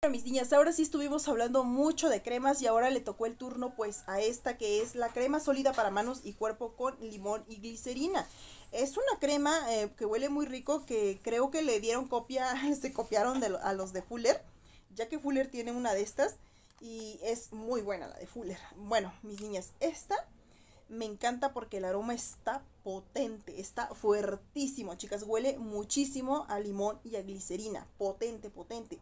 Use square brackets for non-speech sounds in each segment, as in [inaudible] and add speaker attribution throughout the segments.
Speaker 1: Bueno, mis niñas, ahora sí estuvimos hablando mucho de cremas y ahora le tocó el turno pues a esta que es la crema sólida para manos y cuerpo con limón y glicerina. Es una crema eh, que huele muy rico que creo que le dieron copia, [laughs] se copiaron a los de Fuller, ya que Fuller tiene una de estas y es muy buena la de Fuller. Bueno, mis niñas, esta me encanta porque el aroma está potente, está fuertísimo, chicas, huele muchísimo a limón y a glicerina, potente, potente.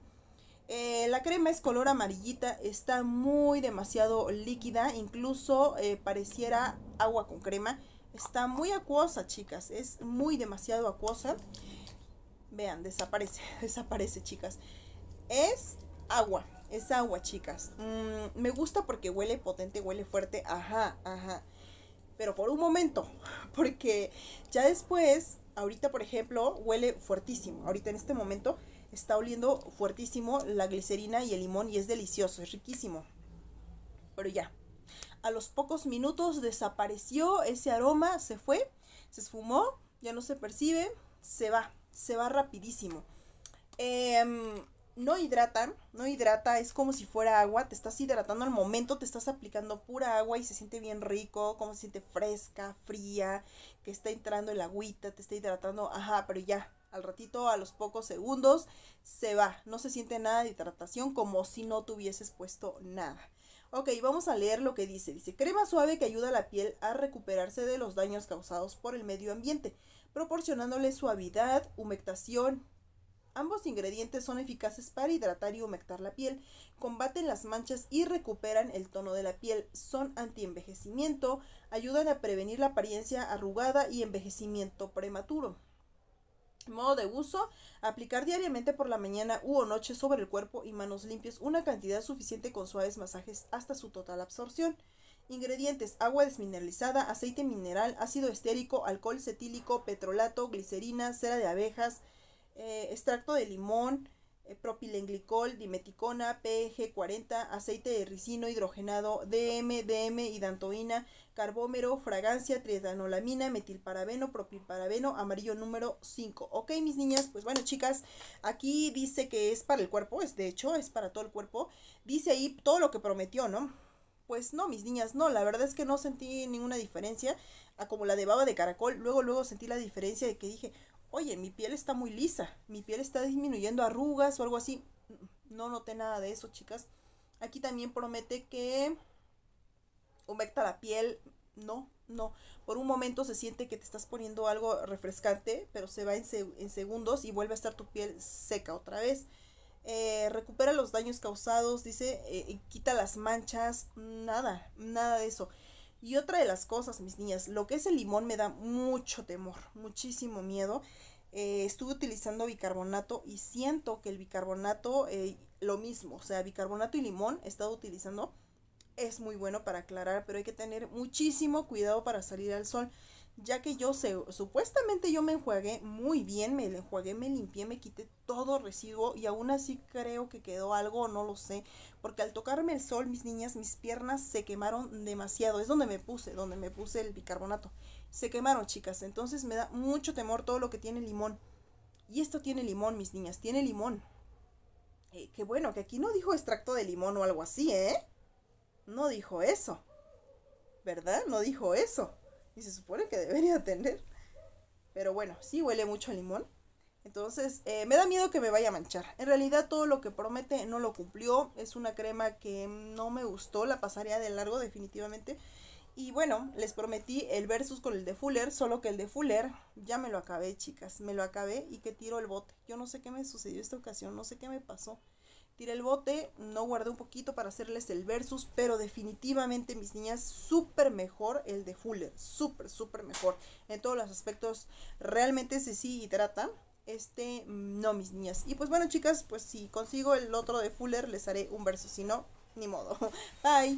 Speaker 1: Eh, la crema es color amarillita, está muy demasiado líquida, incluso eh, pareciera agua con crema. Está muy acuosa, chicas, es muy demasiado acuosa. Vean, desaparece, [laughs] desaparece, chicas. Es agua, es agua, chicas. Mm, me gusta porque huele potente, huele fuerte, ajá, ajá. Pero por un momento, [laughs] porque ya después, ahorita por ejemplo, huele fuertísimo. Ahorita en este momento Está oliendo fuertísimo la glicerina y el limón y es delicioso, es riquísimo. Pero ya, a los pocos minutos desapareció ese aroma, se fue, se esfumó, ya no se percibe, se va, se va rapidísimo. Em, no hidrata, no hidrata, es como si fuera agua, te estás hidratando al momento, te estás aplicando pura agua y se siente bien rico, como se siente fresca, fría, que está entrando el agüita, te está hidratando, ajá, pero ya, al ratito, a los pocos segundos, se va. No se siente nada de hidratación como si no tuvieses puesto nada. Ok, vamos a leer lo que dice. Dice, crema suave que ayuda a la piel a recuperarse de los daños causados por el medio ambiente, proporcionándole suavidad, humectación. Ambos ingredientes son eficaces para hidratar y humectar la piel, combaten las manchas y recuperan el tono de la piel, son anti-envejecimiento, ayudan a prevenir la apariencia arrugada y envejecimiento prematuro. Modo de uso, aplicar diariamente por la mañana u o noche sobre el cuerpo y manos limpias una cantidad suficiente con suaves masajes hasta su total absorción. Ingredientes: agua desmineralizada, aceite mineral, ácido estérico, alcohol cetílico, petrolato, glicerina, cera de abejas, eh, extracto de limón, eh, propilenglicol, dimeticona, PG40, aceite de ricino hidrogenado, DM, DM, hidantoína, carbómero, fragancia, trietanolamina, metilparabeno, propilparabeno, amarillo número 5. Ok, mis niñas, pues bueno, chicas, aquí dice que es para el cuerpo, es de hecho, es para todo el cuerpo. Dice ahí todo lo que prometió, ¿no? Pues no, mis niñas, no, la verdad es que no sentí ninguna diferencia a como la de baba de caracol. Luego, luego sentí la diferencia de que dije, oye, mi piel está muy lisa, mi piel está disminuyendo arrugas o algo así. No noté nada de eso, chicas. Aquí también promete que humecta la piel. No, no. Por un momento se siente que te estás poniendo algo refrescante, pero se va en, segundos y vuelve a estar tu piel seca otra vez. Eh, recupera los daños causados, dice, eh, quita las manchas, nada, nada de eso. Y otra de las cosas, mis niñas, lo que es el limón me da mucho temor, muchísimo miedo. Eh, estuve utilizando bicarbonato y siento que el bicarbonato, eh, lo mismo, o sea, bicarbonato y limón he estado utilizando. Es muy bueno para aclarar, pero hay que tener muchísimo cuidado para salir al sol ya que yo sé, supuestamente yo me enjuagué muy bien, me enjuagué, me limpié, me quité todo residuo y aún así creo que quedó algo, no lo sé, porque al tocarme el sol, mis niñas, mis piernas se quemaron demasiado, es donde me puse, donde me puse el bicarbonato, se quemaron chicas, entonces me da mucho temor todo lo que tiene limón. Y esto tiene limón, mis niñas, tiene limón. Eh, qué bueno, que aquí no dijo extracto de limón o algo así, ¿eh? No dijo eso. ¿Verdad? No dijo eso y se supone que debería tener. Pero bueno, sí huele mucho a limón. Entonces, eh, me da miedo que me vaya a manchar. En realidad todo lo que promete no lo cumplió. Es una crema que no me gustó, la pasaría de largo definitivamente. Y bueno, les prometí el versus con el de Fuller, solo que el de Fuller ya me lo acabé, chicas. Me lo acabé y que tiro el bote. Yo no sé qué me sucedió esta ocasión, no sé qué me pasó tiré el bote, no guardé un poquito para hacerles el versus, pero definitivamente mis niñas, súper mejor el de Fuller, súper, súper mejor. En todos los aspectos, realmente se sí trata Este, no, mis niñas. Y pues bueno, chicas, pues si consigo el otro de Fuller, les haré un verso. Si no, ni modo. [laughs] Bye.